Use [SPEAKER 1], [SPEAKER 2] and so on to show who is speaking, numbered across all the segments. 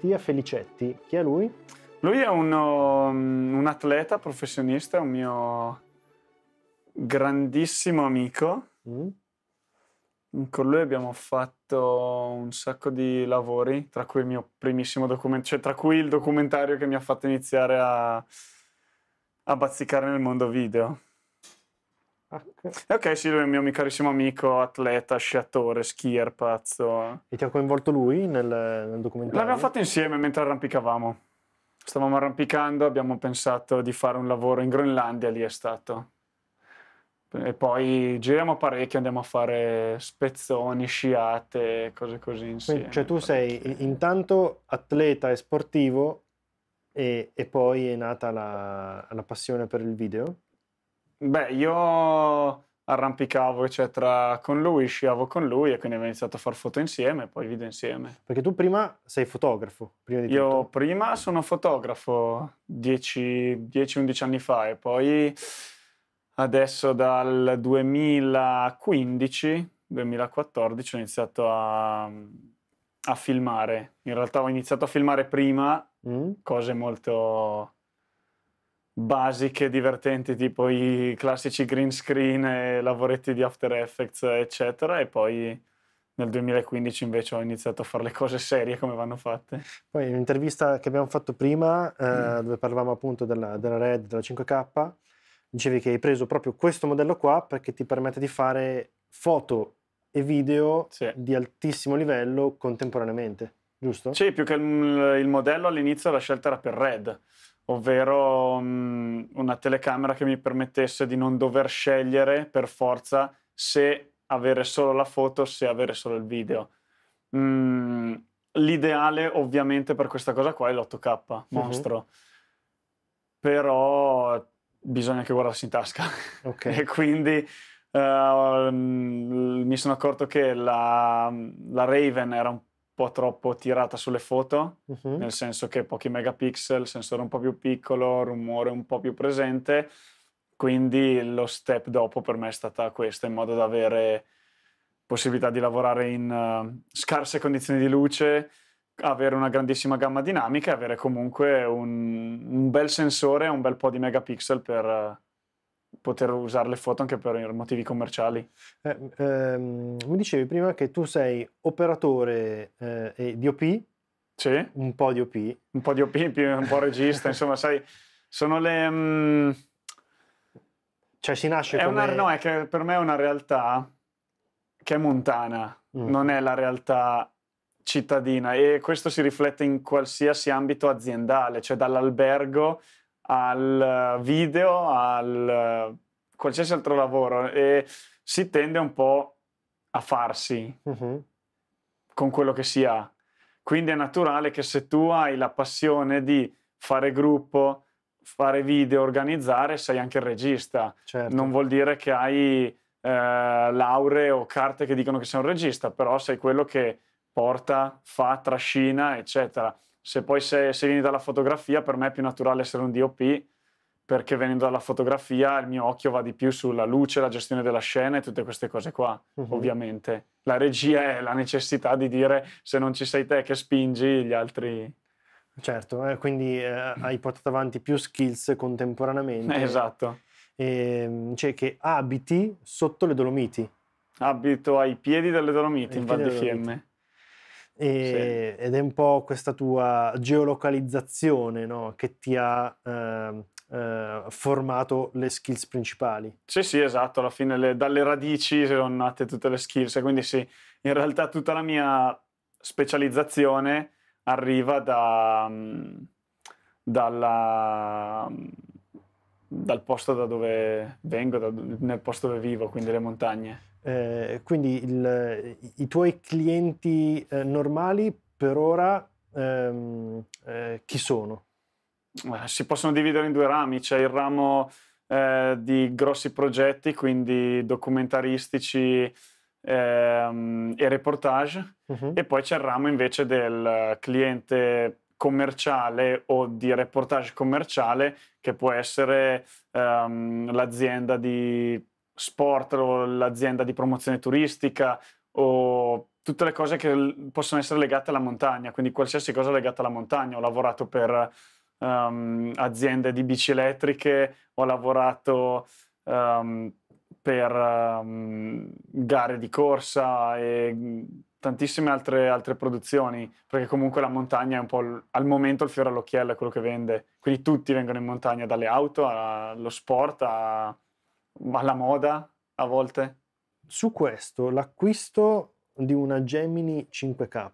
[SPEAKER 1] Mattia Felicetti. Chi è lui?
[SPEAKER 2] Lui è uno, um, un atleta professionista, un mio grandissimo amico. Mm. mm. Con lui abbiamo fatto un sacco di lavori, tra cui il mio primissimo documento, cioè tra cui il documentario che mi ha fatto iniziare a, a bazzicare nel mondo video. H. Ah, ok, sì, lui è il mio carissimo amico, atleta, sciatore, skier, pazzo. E ti ha coinvolto lui nel, nel documentario? L'abbiamo fatto insieme mentre arrampicavamo. Stavamo arrampicando, abbiamo pensato di fare un lavoro in Groenlandia, lì è stato. E poi giriamo parecchio, andiamo a fare spezzoni, sciate, cose così insieme. Quindi, cioè tu sei intanto atleta e sportivo e, e poi è nata la, la passione per il video? Beh, io arrampicavo eccetera con lui, sciavo con lui e quindi abbiamo iniziato a fare foto insieme e poi video insieme.
[SPEAKER 1] Perché tu prima sei fotografo,
[SPEAKER 2] prima di Io tutto. prima sono fotografo 10-11 anni fa e poi adesso dal 2015, 2014 ho iniziato a, a filmare. In realtà ho iniziato a filmare prima mm. cose molto basiche, divertenti, tipo i classici green screen e lavoretti di After Effects, eccetera, e poi nel 2015 invece ho iniziato a fare le cose serie come vanno fatte.
[SPEAKER 1] Poi in un'intervista che abbiamo fatto prima, eh, mm. dove parlavamo appunto della, della, Red, della 5K, dicevi che hai preso proprio questo modello qua perché ti permette di fare foto e video sì. di
[SPEAKER 2] altissimo livello contemporaneamente, giusto? Sì, più che il, il modello all'inizio la scelta era per Red ovvero um, una telecamera che mi permettesse di non dover scegliere per forza se avere solo la foto, o se avere solo il video. Mm, l'ideale ovviamente per questa cosa qua è l'8K, mhm. mostro. Mm-hmm. Però bisogna che guardarsi in tasca. Okay. e quindi uh, mi sono accorto che la, la Raven era un po' troppo tirata sulle foto, uh-huh. nel senso che pochi megapixel, sensore un po' più piccolo, rumore un po' più presente, quindi lo step dopo per me è stata questa, in modo da avere possibilità di lavorare in uh, scarse condizioni di luce, avere una grandissima gamma dinamica e avere comunque un, un bel sensore e un bel po' di megapixel per, eh, poter usare le foto anche per motivi commerciali.
[SPEAKER 1] Eh, ehm, mi dicevi prima che tu sei
[SPEAKER 2] operatore eh, e DOP, sì. un po' di OP. Un po' di OP, un po' regista, insomma, sai, sono le... Mm, cioè si nasce come... Una, no, è che per me è una realtà che è montana, mm. non è la realtà cittadina e questo si riflette in qualsiasi ambito aziendale, cioè dall'albergo al eh, video, al eh, qualsiasi altro lavoro e si tende un po' a farsi uh-huh. con quello che si ha. Quindi è naturale che se tu hai la passione di fare gruppo, fare video, organizzare, sei anche il regista. Certo. Non vuol dire che hai eh, lauree o carte che dicono che sei un regista, però sei quello che porta, fa, trascina, eccetera. Se poi se, se vieni dalla fotografia, per me è più naturale essere un DOP perché venendo dalla fotografia il mio occhio va di più sulla luce, la gestione della scena e tutte queste cose qua, uh-huh. ovviamente. La regia è la necessità di dire se non ci sei te che spingi gli altri. Certo, eh, quindi
[SPEAKER 1] eh, hai portato avanti più skills contemporaneamente. Eh, esatto. E, ehm, cioè che abiti sotto le Dolomiti.
[SPEAKER 2] Abito ai piedi delle Dolomiti, ai in Val di Fiemme.
[SPEAKER 1] E, sì. Ed è un po' questa tua geolocalizzazione no? che ti ha
[SPEAKER 2] eh, eh, formato le skills principali. Sì, sì, esatto, alla fine le, dalle radici sono nate tutte le skills, quindi sì, in realtà tutta la mia specializzazione arriva da, mm, dalla, mm, dal posto da dove vengo, da, nel posto dove vivo, quindi le montagne.
[SPEAKER 1] Eh, quindi il, i tuoi clienti eh, normali per ora ehm, eh, chi sono?
[SPEAKER 2] Eh, si possono dividere in due rami, c'è il ramo eh, di grossi progetti, quindi documentaristici ehm, e reportage, uh-huh. e poi c'è il ramo invece del cliente commerciale o di reportage commerciale che può essere ehm, l'azienda di sport o l'azienda di promozione turistica o tutte le cose che possono essere legate alla montagna, quindi qualsiasi cosa legata alla montagna. Ho lavorato per um, aziende di bici elettriche, ho lavorato um, per um, gare di corsa e tantissime altre, altre, produzioni, perché comunque la montagna è un po' l- al momento il fiore all'occhiello, è quello che vende. Quindi tutti vengono in montagna, dalle auto allo sport a alla moda a volte? Su questo l'acquisto di una
[SPEAKER 1] Gemini 5K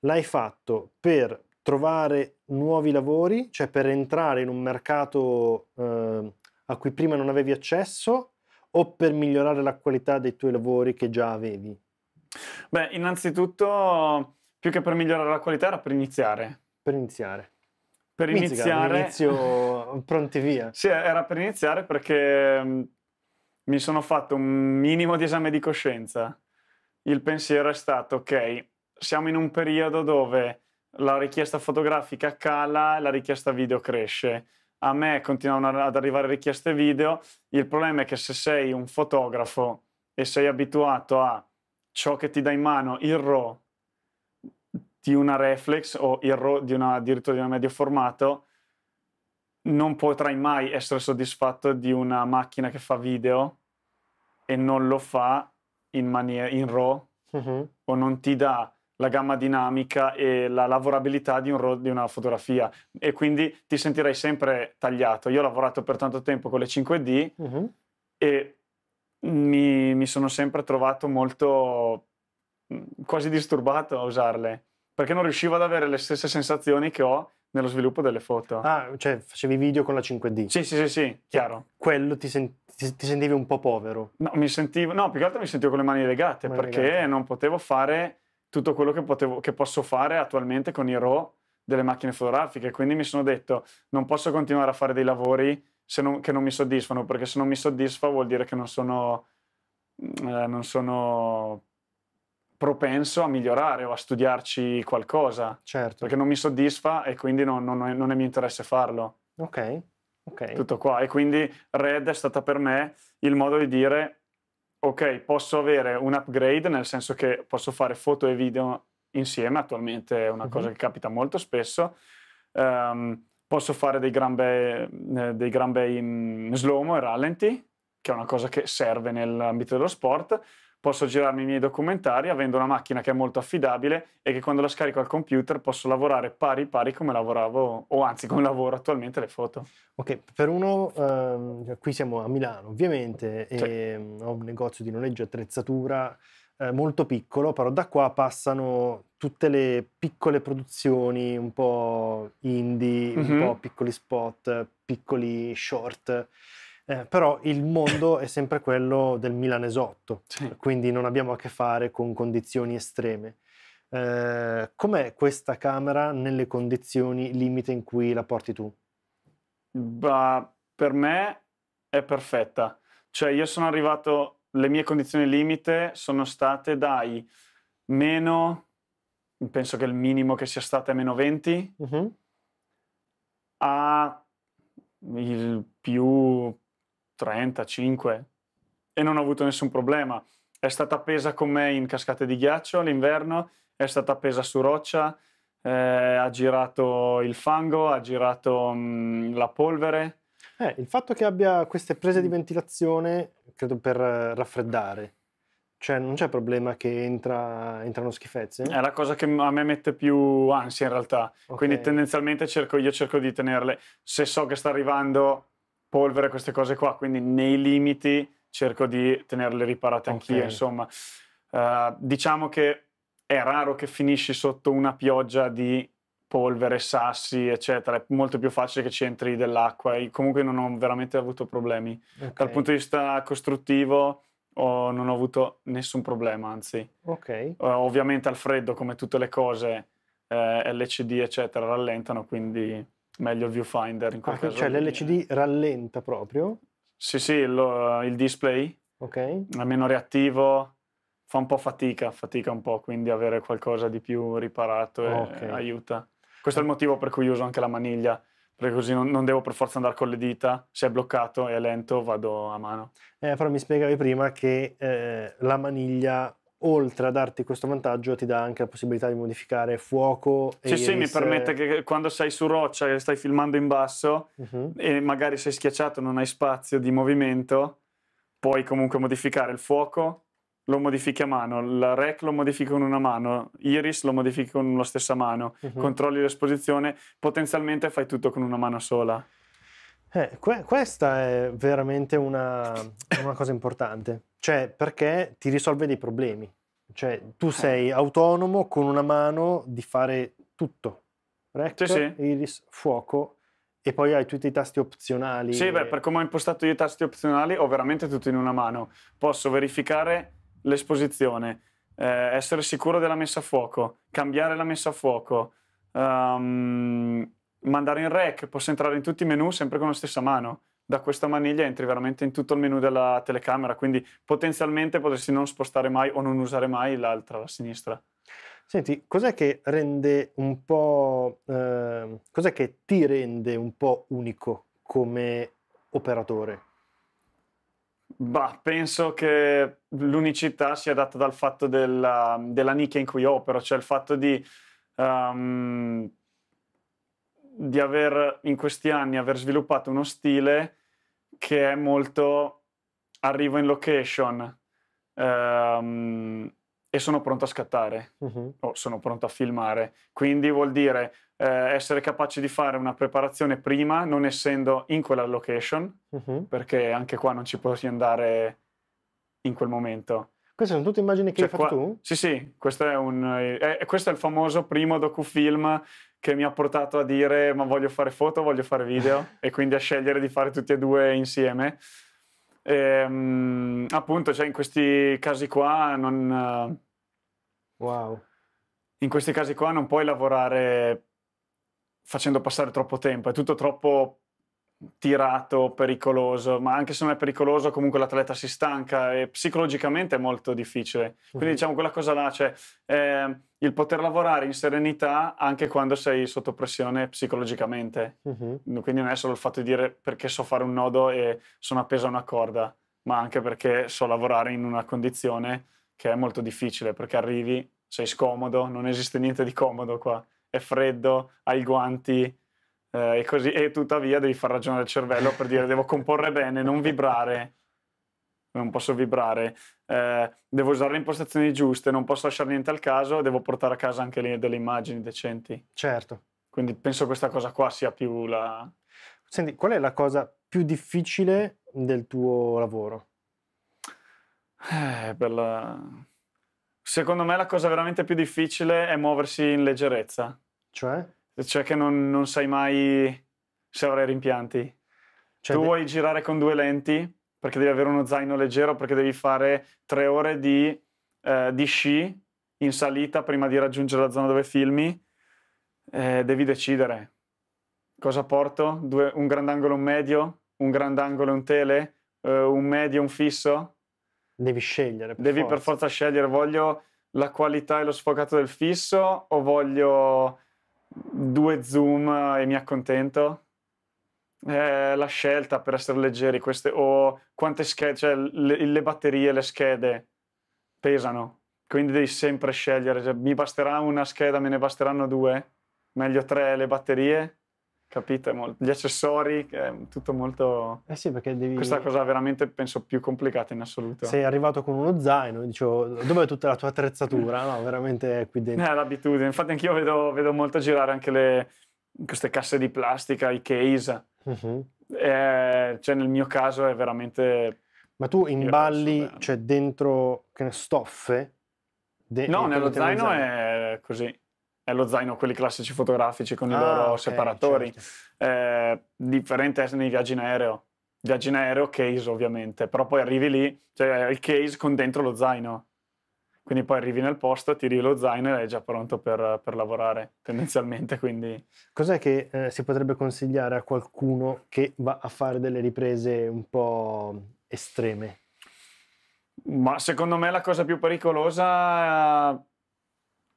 [SPEAKER 1] l'hai fatto per trovare nuovi lavori, cioè per entrare in un mercato eh, a cui prima non avevi accesso o per migliorare la qualità dei tuoi lavori che già avevi?
[SPEAKER 2] Beh, innanzitutto più che per migliorare la qualità era per iniziare. Per iniziare.
[SPEAKER 1] Per Mizzica, iniziare. Inizio pronti via.
[SPEAKER 2] Sì, era per iniziare perché mi sono fatto un minimo di esame di coscienza. Il pensiero è stato, ok, siamo in un periodo dove la richiesta fotografica cala e la richiesta video cresce. A me continuano ad arrivare richieste video. Il problema è che se sei un fotografo e sei abituato a ciò che ti dà in mano, il RAW di una reflex o il RAW di una, addirittura di un medio formato, non potrai mai essere soddisfatto di una macchina che fa video e non lo fa in, maniera, in RAW uh-huh. o non ti dà la gamma dinamica e la lavorabilità di, un RAW di una fotografia e quindi ti sentirai sempre tagliato. Io ho lavorato per tanto tempo con le 5D uh-huh. Mm-hmm. e mi, mi sono sempre trovato molto mm, quasi disturbato a usarle perché non riuscivo ad avere le stesse sensazioni che ho nello sviluppo delle foto. Ah, cioè facevi video con la 5D? Sì, sì, sì, sì chiaro. Quello ti, sen- ti, ti, sentivi un po' povero? No, mi sentivo, no, più che altro mi sentivo con le mani legate mani perché legate. non potevo fare tutto quello che, potevo, che posso fare attualmente con i RAW delle macchine fotografiche. Quindi mi sono detto, non posso continuare a fare dei lavori non, che non mi soddisfano perché se non mi soddisfa vuol dire che non sono, mm, eh, non sono propenso a migliorare o a studiarci qualcosa. Certo. Perché non mi soddisfa e quindi non, non, non è mio interesse farlo. Ok, ok. Tutto qua. E quindi Red è stata per me il modo di dire ok, posso avere un upgrade, nel senso che posso fare foto e video insieme, attualmente è una uh-huh. cosa che capita molto spesso. Um, posso fare dei gran bei, eh, dei gran bei mm, slow-mo e rallenti, che è una cosa che serve nell'ambito dello sport posso girarmi i miei documentari avendo una macchina che è molto affidabile e che quando la scarico al computer posso lavorare pari pari come lavoravo, o anzi come lavoro attualmente le foto.
[SPEAKER 1] Ok, per uno, ehm, cioè, qui siamo a Milano ovviamente, sì. e ho un negozio di noleggio e attrezzatura eh, molto piccolo, però da qua passano tutte le piccole produzioni, un po' indie, mm-hmm. un mhm. po' piccoli spot, piccoli short eh, però il mondo è sempre quello del milanesotto, sì. quindi non abbiamo a che fare con condizioni estreme. Eh, com'è questa camera nelle condizioni limite in cui la porti tu?
[SPEAKER 2] Bah, per me è perfetta. Cioè io sono arrivato, le mie condizioni limite sono state dai meno, penso che il minimo che sia stato è meno 20, uh-huh. a il più 35 e non ho avuto nessun problema. È stata appesa con me in cascate di ghiaccio all'inverno, è stata appesa su roccia, eh, ha girato il fango, ha girato mh, mm, la polvere.
[SPEAKER 1] Eh, il fatto che abbia queste prese di ventilazione, credo per eh, raffreddare, cioè non c'è problema che entra, entrano schifezze?
[SPEAKER 2] È la cosa che a me mette più ansia in realtà, okay. quindi tendenzialmente cerco, io cerco di tenerle. Se so che sta arrivando polvere, queste cose qua, quindi nei limiti cerco di tenerle riparate anch'io, okay. insomma. Uh, diciamo che è raro che finisci sotto una pioggia di polvere, sassi, eccetera. È molto più facile che ci entri dell'acqua. Io comunque non ho veramente avuto problemi. Okay. Dal punto di vista costruttivo oh, non ho avuto nessun problema, anzi. Okay. Uh, ovviamente al freddo, come tutte le cose, eh, LCD, eccetera, rallentano, quindi meglio il viewfinder in quel ah, caso. Cioè
[SPEAKER 1] l'LCD rallenta proprio?
[SPEAKER 2] Sì, sì, lo, eh, il display okay. è meno reattivo, fa un po' fatica, fatica un po', quindi avere qualcosa di più riparato okay. aiuta. Questo è il motivo per cui uso anche la maniglia, perché così non, non, devo per forza andare con le dita, se è bloccato e è lento vado a mano. Eh,
[SPEAKER 1] però mi spiegavi prima che eh, la maniglia oltre a darti questo vantaggio, ti dà anche la possibilità di modificare fuoco. E Sì, sì, mi permette
[SPEAKER 2] che quando sei su roccia e stai filmando in basso uh-huh. e magari sei schiacciato, non hai spazio di movimento, puoi comunque modificare il fuoco, lo modifichi a mano, il rec lo modifichi con una mano, iris lo modifichi con la stessa mano, uh-huh. controlli l'esposizione, potenzialmente fai tutto con una mano sola.
[SPEAKER 1] Eh, que- questa è veramente una, una cosa importante cioè, perché ti risolve dei problemi. Cioè, tu eh. sei autonomo con una mano di fare tutto. Rec, sì, sì. iris, fuoco
[SPEAKER 2] e poi hai tutti i tasti opzionali. Sì, e... beh, per come ho impostato io i tasti opzionali ho veramente tutto in una mano. Posso verificare l'esposizione, eh, essere sicuro della messa a fuoco, cambiare la messa a fuoco, um, mandare in rec, posso entrare in tutti i menu sempre con la stessa mano da questa maniglia entri veramente in tutto il menu della telecamera, quindi potenzialmente potresti non spostare mai o non usare mai l'altra, la sinistra.
[SPEAKER 1] Senti, cos'è che rende un po'... Eh, cos'è che ti rende un po' unico come operatore?
[SPEAKER 2] Bah, penso che l'unicità sia data dal fatto della, della, nicchia in cui opero, cioè il fatto di, um, di aver in questi anni aver sviluppato uno stile che è molto arrivo in location ehm, e sono pronto a scattare uh-huh. o sono pronto a filmare. Quindi vuol dire eh, essere capace di fare una preparazione prima, non essendo in quella location, uh-huh. perché anche qua non ci puoi andare in quel momento.
[SPEAKER 1] Queste sono tutte immagini che cioè, hai fatto qua,
[SPEAKER 2] tu? Sì, sì, questo è, un, eh, eh questo è il famoso primo docufilm che mi ha portato a dire ma voglio fare foto, voglio fare video e quindi a scegliere di fare tutti e due insieme. E, um, appunto, cioè in questi casi qua non... Wow. In questi casi qua non puoi lavorare facendo passare troppo tempo, è tutto troppo tirato, pericoloso, ma anche se non è pericoloso comunque l'atleta si stanca e psicologicamente è molto difficile. Quindi uh diciamo quella cosa là, cioè eh, il poter lavorare in serenità anche quando sei sotto pressione psicologicamente. Uh-huh. Quindi non è solo il fatto di dire perché so fare un nodo e sono appeso a una corda, ma anche perché so lavorare in una condizione che è molto difficile, perché arrivi, sei scomodo, non esiste niente di comodo qua, è freddo, hai i guanti, eh, e, così, e tuttavia devi far ragionare il cervello per dire devo comporre bene, non vibrare, non posso vibrare, eh, devo usare le impostazioni giuste, non posso lasciare niente al caso, devo portare a casa anche le, delle immagini decenti. Certo. Quindi penso questa cosa qua sia più la... Senti, qual è la cosa
[SPEAKER 1] più difficile del tuo lavoro?
[SPEAKER 2] Eh, bella... Secondo me la cosa veramente più difficile è muoversi in leggerezza. Cioè? Cioè che non, non sai mai se avrai rimpianti. Cioè, tu vuoi girare con due lenti perché devi avere uno zaino leggero, perché devi fare tre ore di, eh, di sci in salita prima di raggiungere la zona dove filmi. Eh, devi decidere cosa porto, due, un grandangolo, un medio, un grandangolo, un tele, eh, un medio, un fisso. Devi scegliere. Per devi forza. per forza scegliere, voglio la qualità e lo sfocato del fisso o voglio due zoom e mi accontento. Eh, la scelta per essere leggeri, queste, o quante schede, cioè le, le batterie, le schede pesano, quindi devi sempre scegliere. Cioè, mi basterà una scheda, me ne basteranno due, meglio tre le batterie Capite? Molto. Gli accessori, è tutto molto... Eh sì, perché devi... Questa cosa veramente, penso, più complicata in assoluto. Sei
[SPEAKER 1] arrivato con uno zaino, dicevo, dove è tutta la tua attrezzatura? No, veramente è qui dentro.
[SPEAKER 2] È eh, l'abitudine. Infatti anch'io vedo, vedo molto girare anche le, queste casse di plastica, i case. Uh-huh. Mm-hmm. Eh, e, cioè, nel mio caso è veramente... Ma tu
[SPEAKER 1] imballi, eh. cioè, dentro, che ne, stoffe? De- no, nello zaino
[SPEAKER 2] è così è lo zaino, quelli classici fotografici con ah, i loro okay, separatori. Certo. Eh, differente è nei viaggi in aereo. Viaggi in aereo, case ovviamente, però poi arrivi lì, cioè il case con dentro lo zaino. Quindi poi arrivi nel posto, tiri lo zaino e è già pronto per, per lavorare tendenzialmente. Quindi...
[SPEAKER 1] Cos'è che eh, si potrebbe consigliare a qualcuno che va a fare delle riprese un po' estreme?
[SPEAKER 2] Ma secondo me la cosa più pericolosa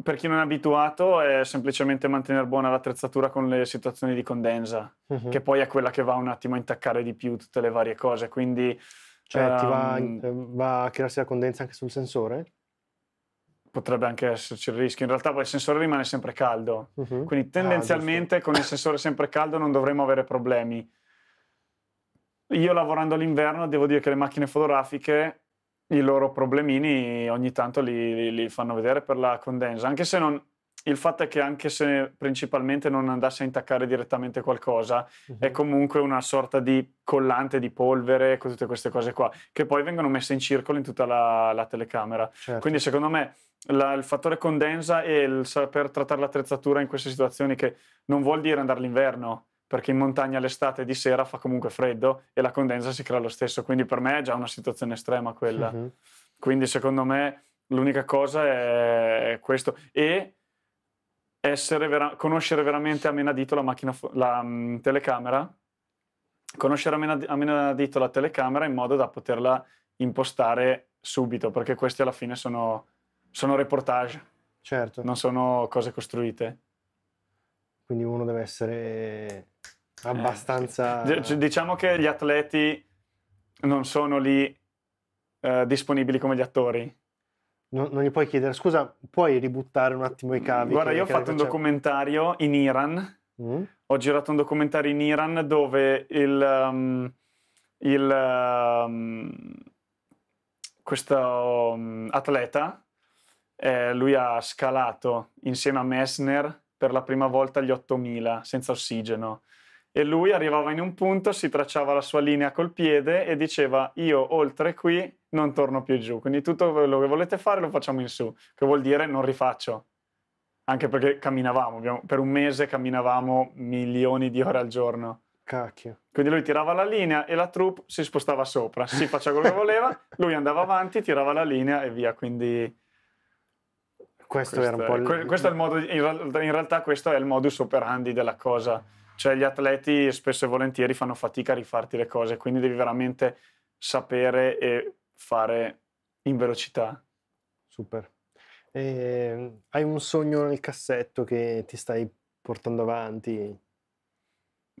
[SPEAKER 2] per chi non è abituato è semplicemente mantenere buona l'attrezzatura con le situazioni di condensa, uh-huh. che poi è quella che va un attimo a intaccare di più tutte le varie cose. Quindi, cioè, um, ti va, ehm,
[SPEAKER 1] eh, va, a crearsi la condensa anche sul
[SPEAKER 2] sensore? Potrebbe anche esserci il rischio. In realtà poi il sensore rimane sempre caldo, uh-huh. quindi ah, tendenzialmente ah, con il sensore sempre caldo non dovremmo avere problemi. Io lavorando all'inverno devo dire che le macchine fotografiche i loro problemini ogni tanto li, li, li fanno vedere per la condensa, anche se non, il fatto è che anche se principalmente non andasse a intaccare direttamente qualcosa, uh-huh. è mhm. comunque una sorta di collante di polvere, con tutte queste cose qua, che poi vengono messe in circolo in tutta la, la telecamera. Certo. Quindi secondo me la, il fattore condensa e il saper trattare l'attrezzatura in queste situazioni, che non vuol dire andare all'inverno, perché in montagna l'estate di sera fa comunque freddo e la condensa si crea lo stesso, quindi per me è già una situazione estrema quella. Uh-huh. Quindi secondo me l'unica cosa è questo e vera- conoscere veramente a menadito la, macchina fo- la um, telecamera, conoscere a, menad- a menadito la telecamera in modo da poterla impostare subito, perché questi alla fine sono, sono reportage, certo. non sono cose costruite. Quindi uno deve essere abbastanza... Eh. Diciamo che gli atleti non sono lì eh, disponibili come gli attori. Non, non,
[SPEAKER 1] gli puoi chiedere, scusa, puoi ributtare un attimo i cavi? Guarda, io ho fatto un
[SPEAKER 2] documentario in Iran, mm. ho girato un documentario in Iran dove il... Um, il um, questo um, atleta, eh, lui ha scalato insieme a Messner per la prima volta gli 8000 senza ossigeno e lui arrivava in un punto, si tracciava la sua linea col piede e diceva io oltre qui non torno più giù, quindi tutto quello che volete fare lo facciamo in su, che vuol dire non rifaccio, anche perché camminavamo, per un mese camminavamo milioni di ore al giorno. Cacchio. Quindi lui tirava la linea e la troupe si spostava sopra, si faceva quello che voleva, lui andava avanti, tirava la linea e via, quindi... Questo, questo era un po' il... Questo è il modo, in realtà questo è il modus operandi della cosa cioè gli atleti spesso e volentieri fanno fatica a rifarti le cose, quindi devi veramente sapere e fare in velocità. Super. E ehm, hai un
[SPEAKER 1] sogno nel cassetto che ti stai portando avanti?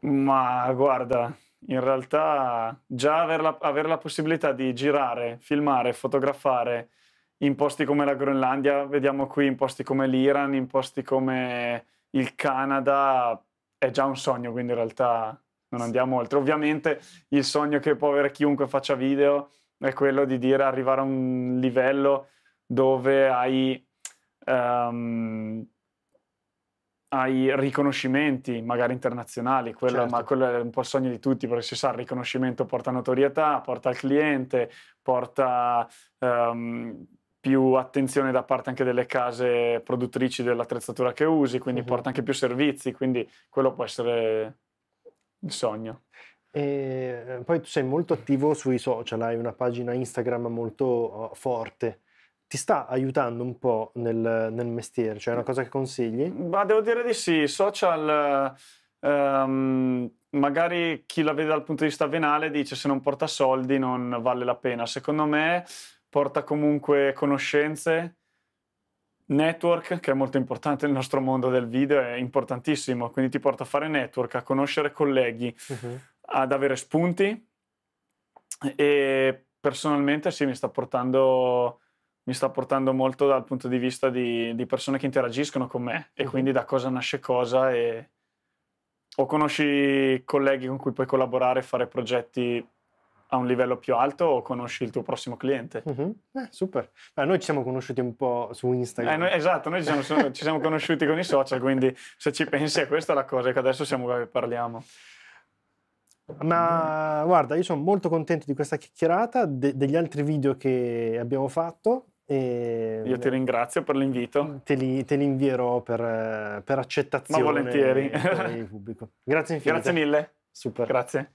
[SPEAKER 2] Ma guarda, in realtà già avere la, aver la possibilità di girare, filmare, fotografare in posti come la Groenlandia, vediamo qui in posti come l'Iran, in posti come il Canada, è già un sogno, quindi in realtà non andiamo oltre. Ovviamente il sogno che può avere chiunque faccia video è quello di dire arrivare a un livello dove hai, um, hai riconoscimenti, magari internazionali, quello, certo. ma quello è un po' il sogno di tutti, perché si sa, il riconoscimento porta notorietà, porta al cliente, porta... Um, più attenzione da parte anche delle case produttrici dell'attrezzatura che usi, quindi uh-huh. porta anche più servizi, quindi quello può essere il sogno.
[SPEAKER 1] E eh, poi tu sei molto attivo sui social, hai una pagina Instagram molto oh, forte. Ti sta aiutando un po' nel, nel mestiere? Cioè è una cosa che consigli?
[SPEAKER 2] Ma devo dire di sì, social... Um, magari chi la vede dal punto di vista venale dice se non porta soldi non vale la pena. Secondo me porta comunque conoscenze, network, che è molto importante nel nostro mondo del video, è importantissimo, quindi ti porta a fare network, a conoscere colleghi, uh-huh. ad avere spunti e personalmente sì, mi sta portando mi sta portando molto dal punto di vista di, di persone che interagiscono con me e uh-huh. quindi da cosa nasce cosa e o conosci colleghi con cui puoi collaborare e fare progetti a un livello più alto o conosci il tuo prossimo cliente.
[SPEAKER 1] Uh-huh. Eh, super. Beh, noi ci siamo conosciuti un po' su Instagram. Eh, noi, esatto, noi ci siamo, ci
[SPEAKER 2] siamo, conosciuti con i social, quindi se ci pensi a questa la cosa che adesso siamo qua eh, e parliamo.
[SPEAKER 1] Ma guarda, io sono molto contento di questa chiacchierata, de- degli altri video che abbiamo fatto. E... Io ti
[SPEAKER 2] ringrazio per l'invito. Te li, te
[SPEAKER 1] li invierò per, per accettazione. Ma volentieri. Grazie
[SPEAKER 2] infinite. Grazie mille.
[SPEAKER 1] Super. Grazie.